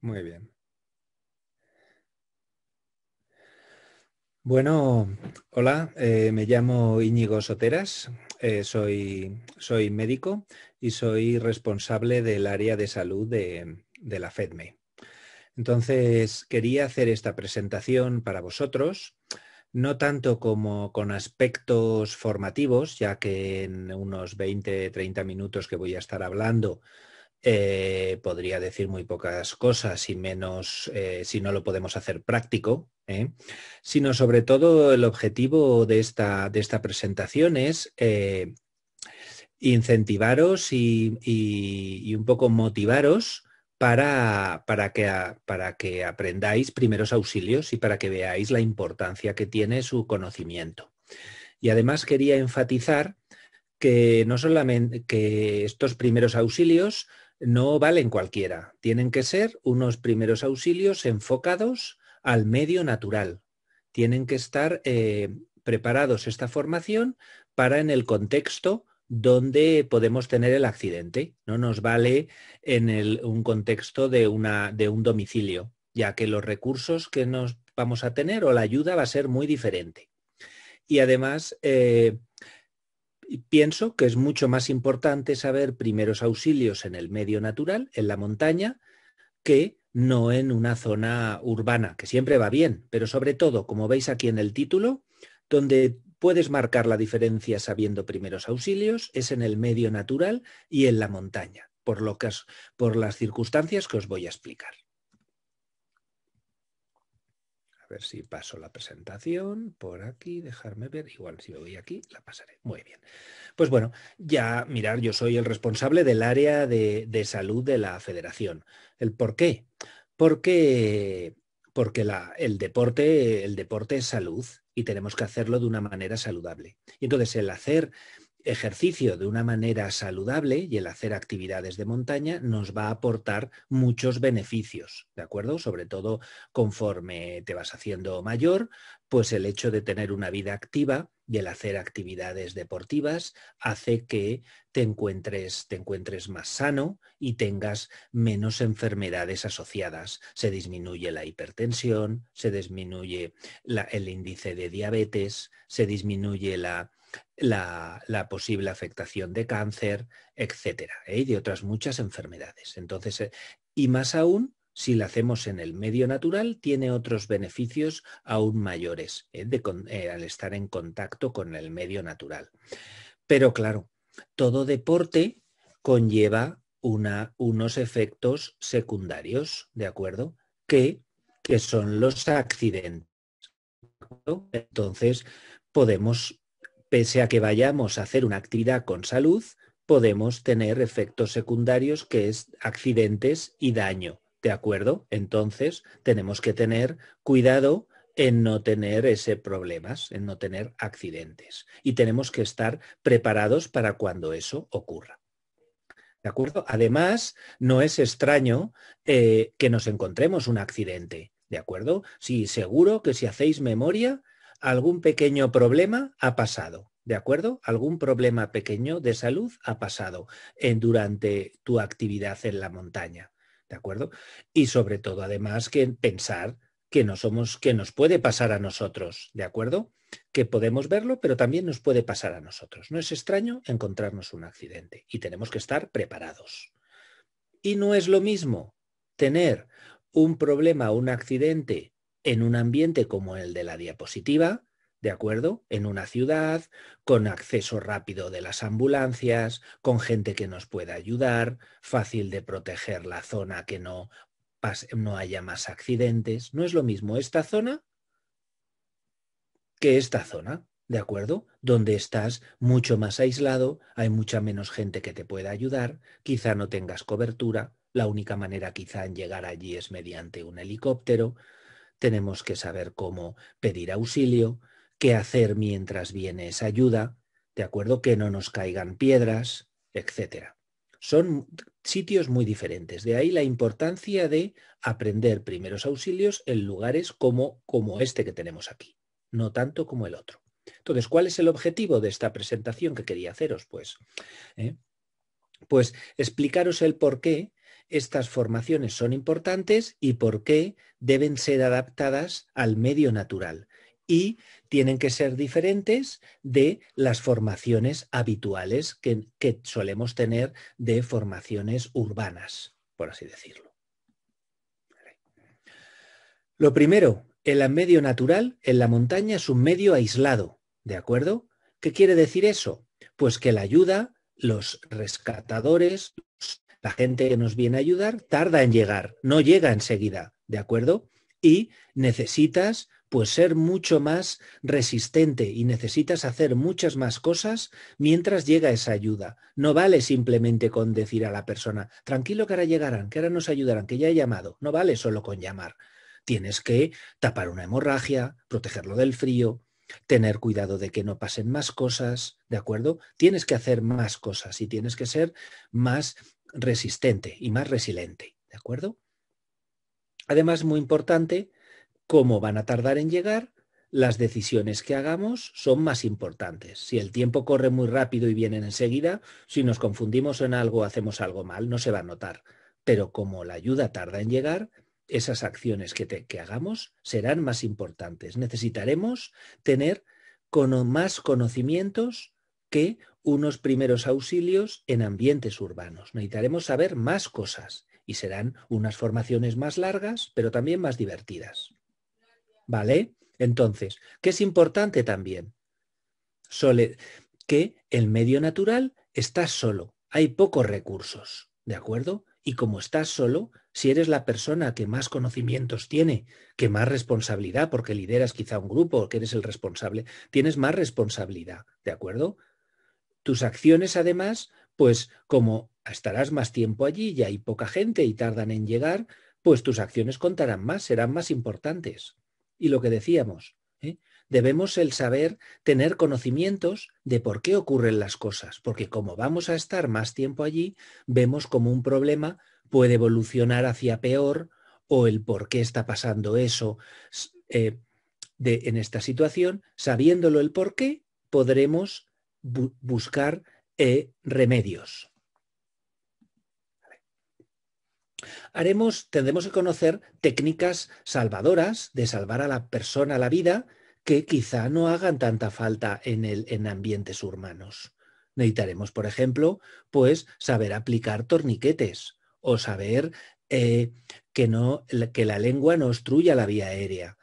Muy bien. Bueno, hola, eh, me llamo Íñigo Soteras, eh, soy, soy, médico y soy responsable del área de salud de, de la FEDME. Entonces, quería hacer esta presentación para vosotros, no tanto como con aspectos formativos, ya que en unos 20-30 minutos que voy a estar hablando eh, podría decir muy pocas cosas y menos eh, si no lo podemos hacer práctico, ¿eh? sino sobre todo el objetivo de esta, de esta presentación es incentivaros y, un poco motivaros para, para, que, para que aprendáis primeros auxilios y para que veáis la importancia que tiene su conocimiento. Y además quería enfatizar que no solamente que estos primeros auxilios no valen cualquiera. Tienen que ser unos primeros auxilios enfocados al medio natural. Tienen que estar eh, preparados esta formación para en el contexto donde podemos tener el accidente. No nos vale en un contexto de, una, de un domicilio, ya que los recursos que nos vamos a tener o la ayuda va a ser muy diferente. Y además, eh, pienso que es mucho más importante saber primeros auxilios en el medio natural, en la montaña, que no en una zona urbana, que siempre va bien, pero sobre todo, como veis aquí en el título, donde puedes marcar la diferencia sabiendo primeros auxilios es en el medio natural y en la montaña, por, lo que, por las circunstancias que os voy a explicar. A ver si paso la presentación por aquí, dejarme ver. Igual si me voy aquí, la pasaré. Muy bien. Pues bueno, ya mirar, yo soy el responsable del área de, de salud de la federación. ¿El por qué? Porque, porque la, el, deporte, el deporte es salud y tenemos que hacerlo de una manera saludable. Y entonces el hacer ejercicio de una manera saludable y el hacer actividades de montaña nos va a aportar muchos beneficios, ¿de acuerdo? Sobre todo conforme te vas haciendo mayor, pues el hecho de tener una vida activa y el hacer actividades deportivas hace que te encuentres, te encuentres más sano y tengas menos enfermedades asociadas. Se disminuye la hipertensión, se disminuye el índice de diabetes, se disminuye la la, posible afectación de cáncer, etcétera, ¿eh? y de otras muchas enfermedades. Entonces, eh, y más aún, si la hacemos en el medio natural, tiene otros beneficios aún mayores ¿eh? al estar en contacto con el medio natural. Pero claro, todo deporte conlleva unos efectos secundarios, ¿de acuerdo? que son los accidentes. Entonces, podemos pese a que vayamos a hacer una actividad con salud, podemos tener efectos secundarios que es accidentes y daño. ¿De acuerdo? Entonces tenemos que tener cuidado en no tener ese problemas, en no tener accidentes. Y tenemos que estar preparados para cuando eso ocurra. ¿De acuerdo? Además, no es extraño eh, que nos encontremos un accidente. ¿De acuerdo? Sí, seguro que si hacéis memoria, algún pequeño problema ha pasado, ¿de acuerdo? Algún problema pequeño de salud ha pasado en, durante tu actividad en la montaña, ¿de acuerdo? Y sobre todo, además, que pensar que no somos, que nos puede pasar a nosotros, ¿de acuerdo? Que podemos verlo, pero también nos puede pasar a nosotros. No es extraño encontrarnos un accidente y tenemos que estar preparados. Y no es lo mismo tener un problema, un accidente en un ambiente como el de la diapositiva, ¿de acuerdo? En una ciudad, con acceso rápido de las ambulancias, con gente que nos pueda ayudar, fácil de proteger la zona que no, no haya más accidentes. No es lo mismo esta zona que esta zona, ¿de acuerdo? Donde estás mucho más aislado, hay mucha menos gente que te pueda ayudar, quizá no tengas cobertura, la única manera quizá en llegar allí es mediante un helicóptero, tenemos que saber cómo pedir auxilio, qué hacer mientras viene esa ayuda, de acuerdo que no nos caigan piedras, etc. Son sitios muy diferentes. De ahí la importancia de aprender primeros auxilios en lugares como, este que tenemos aquí, no tanto como el otro. Entonces, ¿cuál es el objetivo de esta presentación que quería haceros? Pues, ¿eh? pues explicaros el por qué estas formaciones son importantes y por qué deben ser adaptadas al medio natural y tienen que ser diferentes de las formaciones habituales que, solemos tener de formaciones urbanas, por así decirlo. Lo primero, el medio natural en la montaña es un medio aislado, ¿de acuerdo? ¿Qué quiere decir eso? Pues que la ayuda, los rescatadores, la gente que nos viene a ayudar tarda en llegar, no llega enseguida, ¿de acuerdo? Y necesitas pues ser mucho más resistente y necesitas hacer muchas más cosas mientras llega esa ayuda. No vale simplemente con decir a la persona, tranquilo que ahora llegarán, que ahora nos ayudarán, que ya he llamado. No vale solo con llamar. Tienes que tapar una hemorragia, protegerlo del frío, tener cuidado de que no pasen más cosas, ¿de acuerdo? Tienes que hacer más cosas y tienes que ser más resistente y más resiliente, ¿de acuerdo? Además, muy importante, cómo van a tardar en llegar, las decisiones que hagamos son más importantes. Si el tiempo corre muy rápido y vienen enseguida, si nos confundimos en algo, hacemos algo mal, no se va a notar. Pero como la ayuda tarda en llegar, esas acciones que, que hagamos serán más importantes. Necesitaremos tener con, más conocimientos que unos primeros auxilios en ambientes urbanos. Necesitaremos saber más cosas y serán unas formaciones más largas, pero también más divertidas. ¿Vale? Entonces, ¿qué es importante también? que el medio natural está solo, hay pocos recursos, ¿de acuerdo? Y como estás solo, si eres la persona que más conocimientos tiene, que más responsabilidad, porque lideras quizá un grupo, o que eres el responsable, tienes más responsabilidad, ¿de acuerdo? Tus acciones, además, pues como estarás más tiempo allí y hay poca gente y tardan en llegar, pues tus acciones contarán más, serán más importantes. Y lo que decíamos, ¿eh? debemos el saber tener conocimientos de por qué ocurren las cosas, porque como vamos a estar más tiempo allí, vemos como un problema puede evolucionar hacia peor o el por qué está pasando eso eh, de, en esta situación, sabiéndolo el por qué, podremos buscar eh, remedios. Haremos, tendremos que conocer técnicas salvadoras de salvar a la persona, la vida, que quizá no hagan tanta falta en, el, en ambientes urbanos. Necesitaremos, por ejemplo, pues saber aplicar torniquetes o saber eh, que, no, que la lengua no obstruya la vía aérea.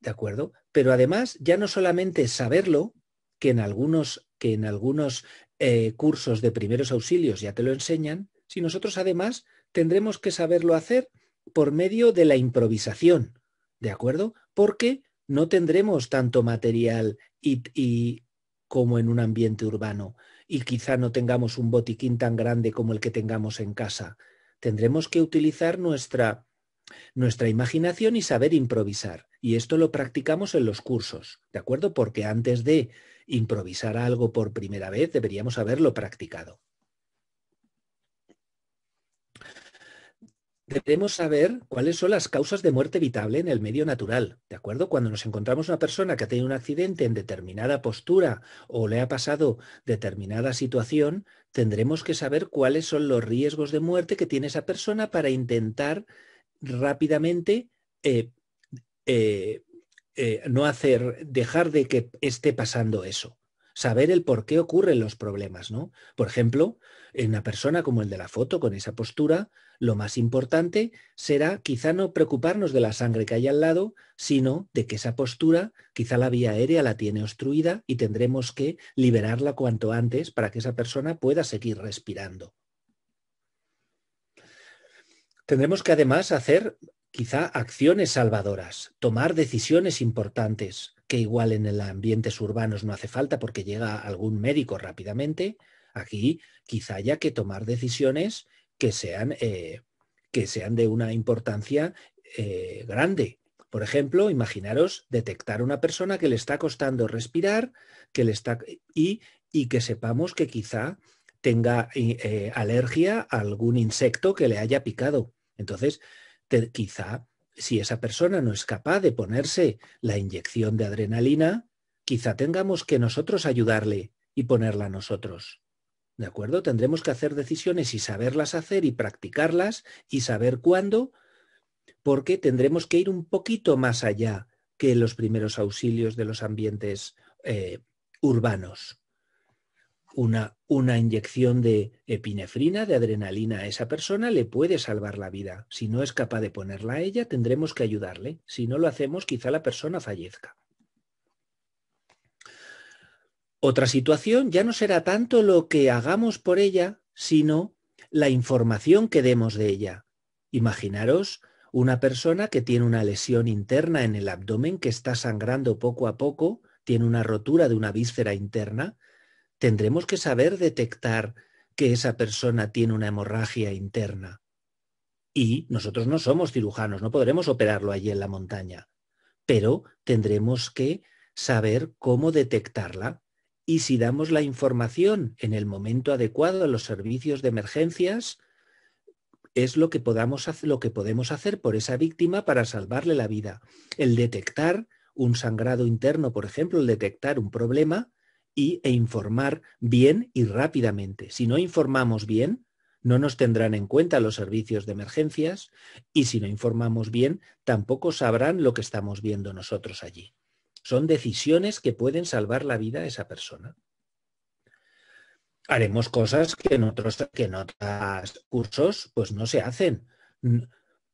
¿De acuerdo? Pero además, ya no solamente saberlo, que en algunos que en algunos eh, cursos de primeros auxilios ya te lo enseñan, si nosotros además tendremos que saberlo hacer por medio de la improvisación, ¿de acuerdo? Porque no tendremos tanto material y como en un ambiente urbano y quizá no tengamos un botiquín tan grande como el que tengamos en casa. Tendremos que utilizar nuestra, nuestra imaginación y saber improvisar. Y esto lo practicamos en los cursos, ¿de acuerdo? Porque antes de improvisar algo por primera vez, deberíamos haberlo practicado. debemos saber cuáles son las causas de muerte evitable en el medio natural. ¿De acuerdo? Cuando nos encontramos una persona que ha tenido un accidente en determinada postura o le ha pasado determinada situación, tendremos que saber cuáles son los riesgos de muerte que tiene esa persona para intentar rápidamente eh, eh, eh, no hacer, dejar de que esté pasando eso. Saber el por qué ocurren los problemas, ¿no? Por ejemplo, en una persona como el de la foto, con esa postura, lo más importante será quizá no preocuparnos de la sangre que hay al lado, sino de que esa postura, quizá la vía aérea la tiene obstruida y tendremos que liberarla cuanto antes para que esa persona pueda seguir respirando. Tendremos que además hacer quizá acciones salvadoras, tomar decisiones importantes, que igual en el ambientes urbanos no hace falta porque llega algún médico rápidamente, aquí quizá haya que tomar decisiones que sean, eh, que sean de una importancia eh, grande. Por ejemplo, imaginaros detectar a una persona que le está costando respirar, que le está y, que sepamos que quizá tenga eh, alergia a algún insecto que le haya picado. Entonces, quizá si esa persona no es capaz de ponerse la inyección de adrenalina, quizá tengamos que nosotros ayudarle y ponerla nosotros. ¿De acuerdo? Tendremos que hacer decisiones y saberlas hacer y practicarlas y saber cuándo, porque tendremos que ir un poquito más allá que los primeros auxilios de los ambientes eh, urbanos una, inyección de epinefrina, de adrenalina a esa persona, le puede salvar la vida. Si no es capaz de ponerla a ella, tendremos que ayudarle. Si no lo hacemos, quizá la persona fallezca. Otra situación ya no será tanto lo que hagamos por ella, sino la información que demos de ella. Imaginaros una persona que tiene una lesión interna en el abdomen que está sangrando poco a poco, tiene una rotura de una víscera interna, tendremos que saber detectar que esa persona tiene una hemorragia interna. Y nosotros no somos cirujanos, no podremos operarlo allí en la montaña, pero tendremos que saber cómo detectarla. Y si damos la información en el momento adecuado a los servicios de emergencias, es lo que, podamos, lo que podemos hacer por esa víctima para salvarle la vida. El detectar un sangrado interno, por ejemplo, el detectar un problema, y, e informar bien y rápidamente. Si no informamos bien, no nos tendrán en cuenta los servicios de emergencias y si no informamos bien, tampoco sabrán lo que estamos viendo nosotros allí. Son decisiones que pueden salvar la vida de esa persona. Haremos cosas que en otros, que en cursos pues no se hacen.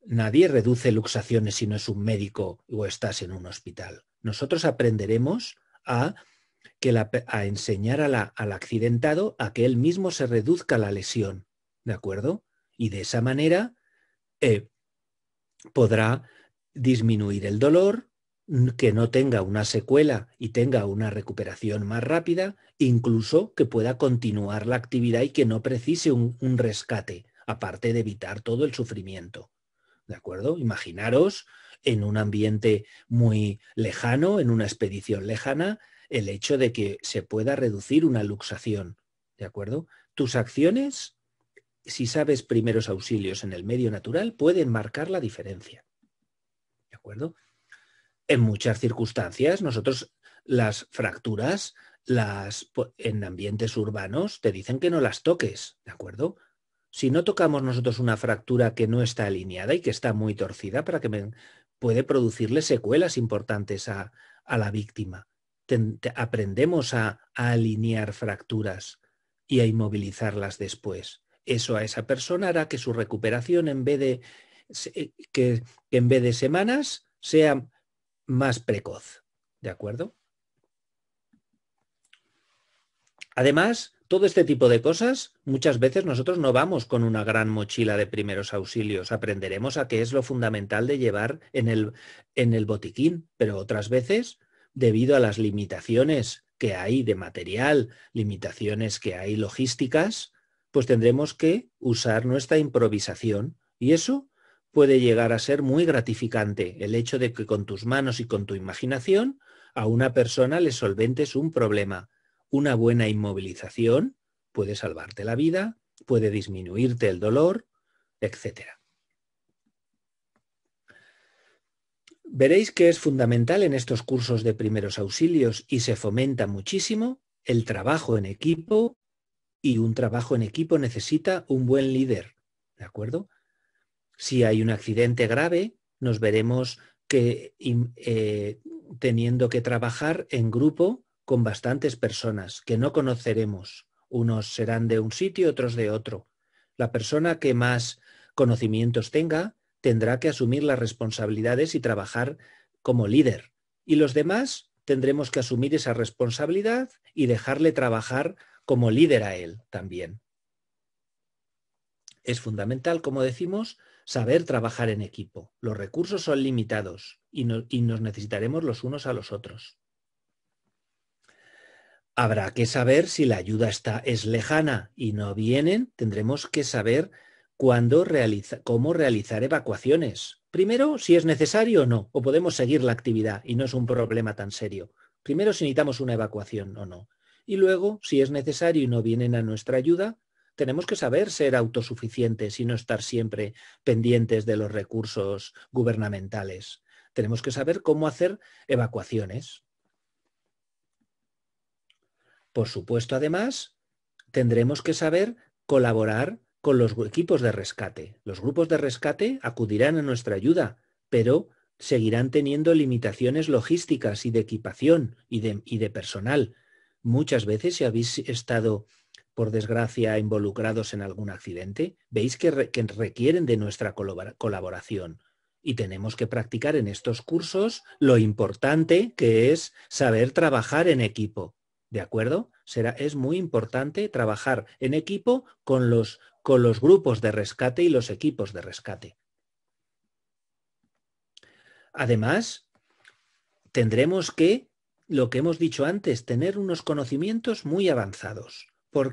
Nadie reduce luxaciones si no es un médico o estás en un hospital. Nosotros aprenderemos a que a enseñar a al accidentado a que él mismo se reduzca la lesión, ¿de acuerdo? Y de esa manera eh, podrá disminuir el dolor, que no tenga una secuela y tenga una recuperación más rápida, incluso que pueda continuar la actividad y que no precise un rescate, aparte de evitar todo el sufrimiento. ¿De acuerdo? Imaginaros en un ambiente muy lejano, en una expedición lejana, el hecho de que se pueda reducir una luxación, ¿de acuerdo? Tus acciones, si sabes primeros auxilios en el medio natural, pueden marcar la diferencia, ¿de acuerdo? En muchas circunstancias, nosotros las fracturas, las en ambientes urbanos, te dicen que no las toques, ¿de acuerdo? Si no tocamos nosotros una fractura que no está alineada y que está muy torcida, para que puede producirle secuelas importantes a la víctima aprendemos a, alinear fracturas y a inmovilizarlas después. Eso a esa persona hará que su recuperación en vez de, eh, en de semanas sea más precoz. ¿De acuerdo? Además, todo este tipo de cosas, muchas veces nosotros no vamos con una gran mochila de primeros auxilios. Aprenderemos a qué es lo fundamental de llevar en el, en el botiquín, pero otras veces debido a las limitaciones que hay de material, limitaciones que hay logísticas, pues tendremos que usar nuestra improvisación y eso puede llegar a ser muy gratificante, el hecho de que con tus manos y con tu imaginación a una persona le solventes un problema. Una buena inmovilización puede salvarte la vida, puede disminuirte el dolor, etcétera. Veréis que es fundamental en estos cursos de primeros auxilios y se fomenta muchísimo el trabajo en equipo y un trabajo en equipo necesita un buen líder, ¿de acuerdo? Si hay un accidente grave, nos veremos que eh, teniendo que trabajar en grupo con bastantes personas que no conoceremos. Unos serán de un sitio, otros de otro. La persona que más conocimientos tenga tendrá que asumir las responsabilidades y trabajar como líder. Y los demás tendremos que asumir esa responsabilidad y dejarle trabajar como líder a él también. Es fundamental, como decimos, saber trabajar en equipo. Los recursos son limitados y, nos necesitaremos los unos a los otros. Habrá que saber si la ayuda está, es lejana y no vienen, tendremos que saber cómo realizar evacuaciones. Primero, si es necesario o no, o podemos seguir la actividad y no es un problema tan serio. Primero, si necesitamos una evacuación o no. Y luego, si es necesario y no vienen a nuestra ayuda, tenemos que saber ser autosuficientes y no estar siempre pendientes de los recursos gubernamentales. Tenemos que saber cómo hacer evacuaciones. Por supuesto, además, tendremos que saber colaborar con los equipos de rescate. Los grupos de rescate acudirán a nuestra ayuda, pero seguirán teniendo limitaciones logísticas y de equipación y de, personal. Muchas veces, si habéis estado, por desgracia, involucrados en algún accidente, veis que, requieren de nuestra colaboración. Y tenemos que practicar en estos cursos lo importante que es saber trabajar en equipo. ¿De acuerdo? es muy importante trabajar en equipo con los con los grupos de rescate y los equipos de rescate. Además, tendremos que, lo que hemos dicho antes, tener unos conocimientos muy avanzados. ¿Por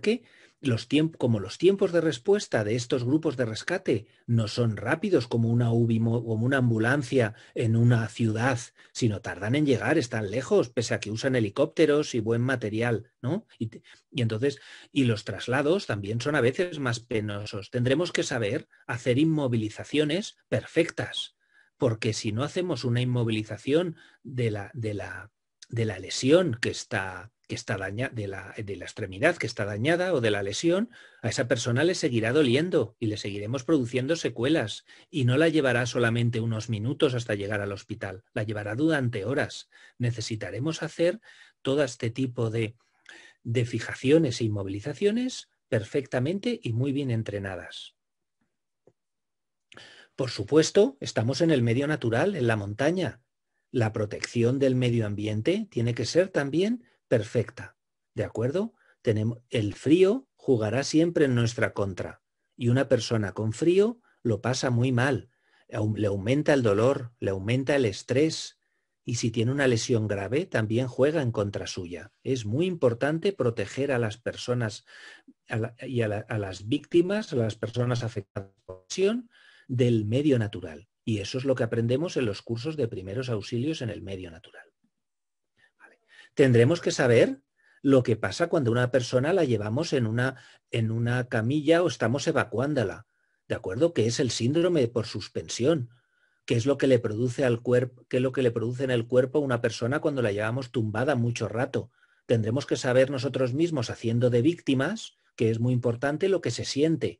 como los tiempos de respuesta de estos grupos de rescate no son rápidos como una, como una ambulancia en una ciudad, sino tardan en llegar, están lejos, pese a que usan helicópteros y buen material, ¿no? Y, entonces, y los traslados también son a veces más penosos. Tendremos que saber hacer inmovilizaciones perfectas, porque si no hacemos una inmovilización de la, de la, de la lesión que está está daña, de, la, de la extremidad que está dañada o de la lesión, a esa persona le seguirá doliendo y le seguiremos produciendo secuelas y no la llevará solamente unos minutos hasta llegar al hospital, la llevará durante horas. Necesitaremos hacer todo este tipo de, de fijaciones e inmovilizaciones perfectamente y muy bien entrenadas. Por supuesto, estamos en el medio natural, en la montaña. La protección del medio ambiente tiene que ser también perfecta. ¿De acuerdo? Tenemos, el frío jugará siempre en nuestra contra y una persona con frío lo pasa muy mal. Le aumenta el dolor, le aumenta el estrés y si tiene una lesión grave también juega en contra suya. Es muy importante proteger a las personas y a, las víctimas, a las personas afectadas por del medio natural. Y eso es lo que aprendemos en los cursos de primeros auxilios en el medio natural. Tendremos que saber lo que pasa cuando una persona la llevamos en una, en una camilla o estamos evacuándola, ¿de acuerdo? Que es el síndrome por suspensión, ¿Qué es lo que le produce al cuerpo, que es lo que le produce en el cuerpo a una persona cuando la llevamos tumbada mucho rato. Tendremos que saber nosotros mismos haciendo de víctimas, que es muy importante lo que se siente,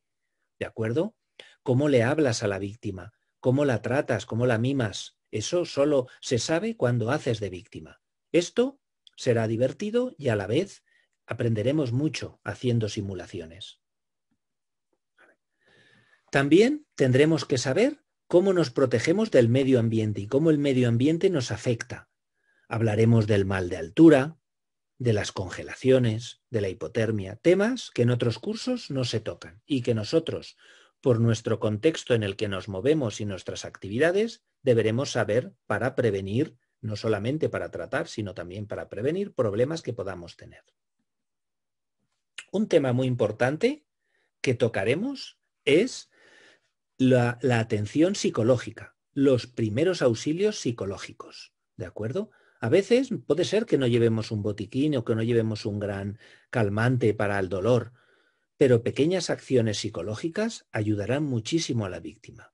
¿de acuerdo? ¿Cómo le hablas a la víctima? ¿Cómo la tratas? ¿Cómo la mimas? Eso solo se sabe cuando haces de víctima. Esto Será divertido y a la vez aprenderemos mucho haciendo simulaciones. También tendremos que saber cómo nos protegemos del medio ambiente y cómo el medio ambiente nos afecta. Hablaremos del mal de altura, de las congelaciones, de la hipotermia, temas que en otros cursos no se tocan y que nosotros, por nuestro contexto en el que nos movemos y nuestras actividades, deberemos saber para prevenir no solamente para tratar, sino también para prevenir problemas que podamos tener. Un tema muy importante que tocaremos es la, atención psicológica, los primeros auxilios psicológicos, ¿de acuerdo? A veces puede ser que no llevemos un botiquín o que no llevemos un gran calmante para el dolor, pero pequeñas acciones psicológicas ayudarán muchísimo a la víctima.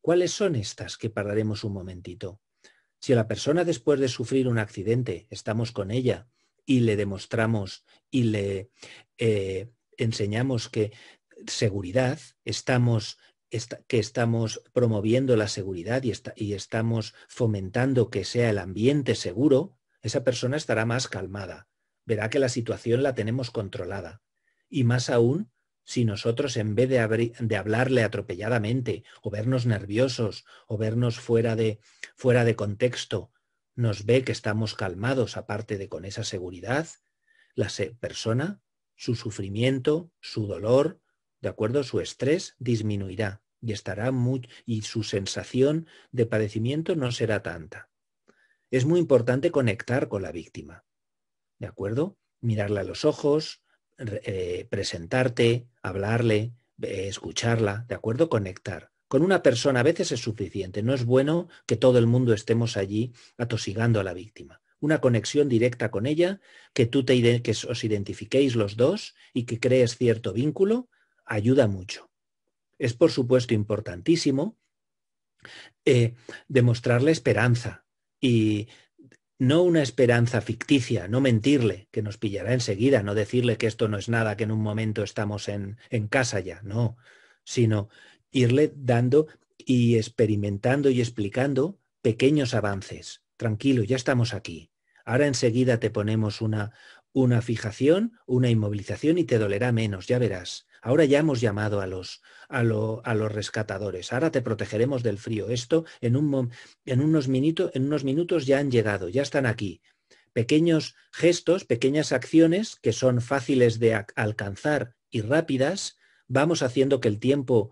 ¿Cuáles son estas que pararemos un momentito? Si la persona después de sufrir un accidente estamos con ella y le demostramos y le eh, enseñamos que seguridad, estamos que estamos promoviendo la seguridad y, y, estamos fomentando que sea el ambiente seguro, esa persona estará más calmada, verá que la situación la tenemos controlada. Y más aún si nosotros en vez de, hablarle atropelladamente o vernos nerviosos o vernos fuera de, fuera de contexto, nos ve que estamos calmados, aparte de con esa seguridad, la persona, su sufrimiento, su dolor, de acuerdo, su estrés disminuirá y estará muy, y su sensación de padecimiento no será tanta. Es muy importante conectar con la víctima, de acuerdo, mirarle a los ojos, eh, presentarte, hablarle, eh, escucharla, ¿de acuerdo? Conectar. Con una persona a veces es suficiente, no es bueno que todo el mundo estemos allí atosigando a la víctima. Una conexión directa con ella, que tú te que os identifiquéis los dos y que crees cierto vínculo, ayuda mucho. Es por supuesto importantísimo eh, demostrarle esperanza y no una esperanza ficticia, no mentirle, que nos pillará enseguida, no decirle que esto no es nada, que en un momento estamos en, casa ya, no, sino irle dando y experimentando y explicando pequeños avances. Tranquilo, ya estamos aquí. Ahora enseguida te ponemos una, una fijación, una inmovilización y te dolerá menos, ya verás. Ahora ya hemos llamado a los, a, los rescatadores. Ahora te protegeremos del frío. Esto en, unos minutos ya han llegado, ya están aquí. Pequeños gestos, pequeñas acciones que son fáciles de alcanzar y rápidas, vamos haciendo que el tiempo,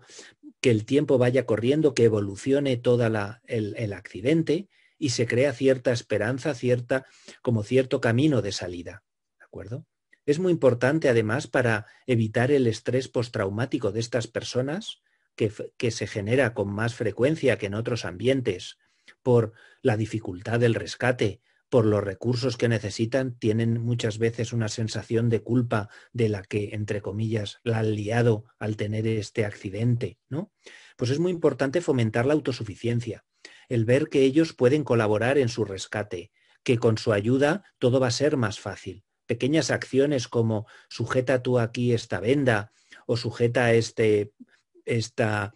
vaya corriendo, que evolucione todo el, el accidente y se crea cierta esperanza, cierta, como cierto camino de salida. ¿De acuerdo? Es muy importante además para evitar el estrés postraumático de estas personas que, se genera con más frecuencia que en otros ambientes por la dificultad del rescate, por los recursos que necesitan, tienen muchas veces una sensación de culpa de la que, entre comillas, la han liado al tener este accidente, ¿no? Pues es muy importante fomentar la autosuficiencia, el ver que ellos pueden colaborar en su rescate, que con su ayuda todo va a ser más fácil, pequeñas acciones como sujeta tú aquí esta venda o sujeta este, esta,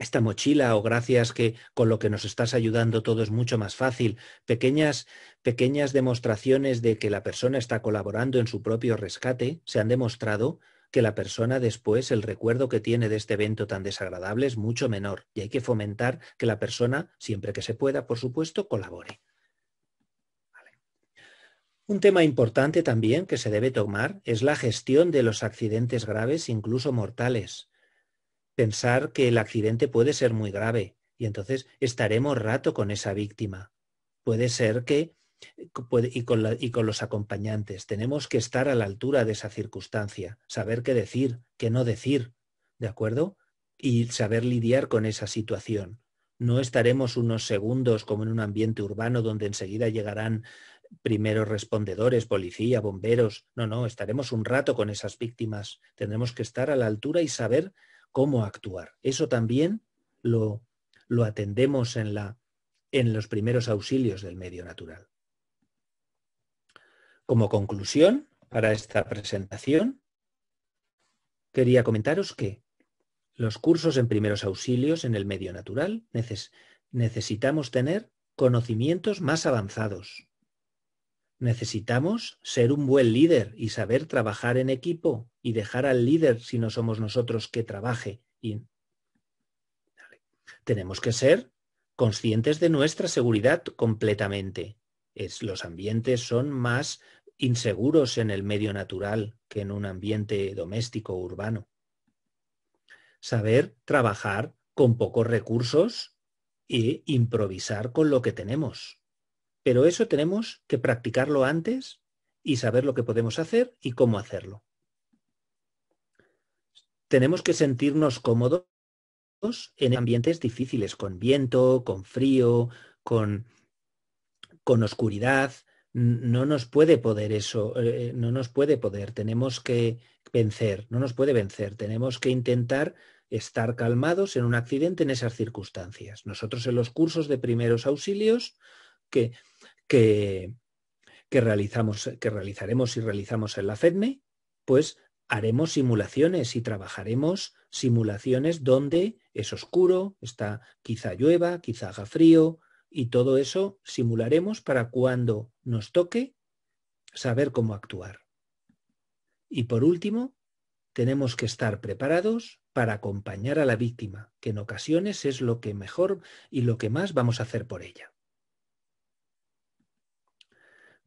esta mochila o gracias que con lo que nos estás ayudando todo es mucho más fácil. Pequeñas, pequeñas demostraciones de que la persona está colaborando en su propio rescate se han demostrado que la persona después, el recuerdo que tiene de este evento tan desagradable es mucho menor y hay que fomentar que la persona, siempre que se pueda, por supuesto, colabore. Un tema importante también que se debe tomar es la gestión de los accidentes graves, incluso mortales. Pensar que el accidente puede ser muy grave y entonces estaremos rato con esa víctima. Puede ser que, y con, los acompañantes, tenemos que estar a la altura de esa circunstancia, saber qué decir, qué no decir, ¿de acuerdo? Y saber lidiar con esa situación no estaremos unos segundos como en un ambiente urbano donde enseguida llegarán primeros respondedores, policía, bomberos. No, no, estaremos un rato con esas víctimas. Tendremos que estar a la altura y saber cómo actuar. Eso también lo, atendemos en, los primeros auxilios del medio natural. Como conclusión para esta presentación, quería comentaros que los cursos en primeros auxilios en el medio natural necesitamos tener conocimientos más avanzados, Necesitamos ser un buen líder y saber trabajar en equipo y dejar al líder si no somos nosotros que trabaje. Y... Tenemos que ser conscientes de nuestra seguridad completamente. Es, los ambientes son más inseguros en el medio natural que en un ambiente doméstico o urbano. Saber trabajar con pocos recursos e improvisar con lo que tenemos. Pero eso tenemos que practicarlo antes y saber lo que podemos hacer y cómo hacerlo. Tenemos que sentirnos cómodos en ambientes difíciles, con viento, con frío, con, con oscuridad. No nos puede poder eso, eh, eh, no nos puede poder. Tenemos que vencer, no nos puede vencer. Tenemos que intentar estar calmados en un accidente en esas circunstancias. Nosotros en los cursos de primeros auxilios, que que, realizamos, que realizaremos y realizamos en la FEDME, pues haremos simulaciones y trabajaremos simulaciones donde es oscuro, está quizá llueva, quizá haga frío y todo eso simularemos para cuando nos toque saber cómo actuar. Y por último, tenemos que estar preparados para acompañar a la víctima, que en ocasiones es lo que mejor y lo que más vamos a hacer por ella.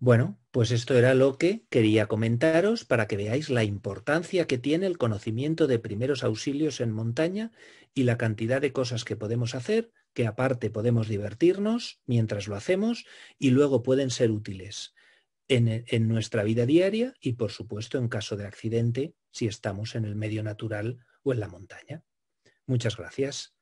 Bueno, pues esto era lo que quería comentaros para que veáis la importancia que tiene el conocimiento de primeros auxilios en montaña y la cantidad de cosas que podemos hacer, que aparte podemos divertirnos mientras lo hacemos y luego pueden ser útiles en, nuestra vida diaria y por supuesto en caso de accidente si estamos en el medio natural o en la montaña. Muchas gracias.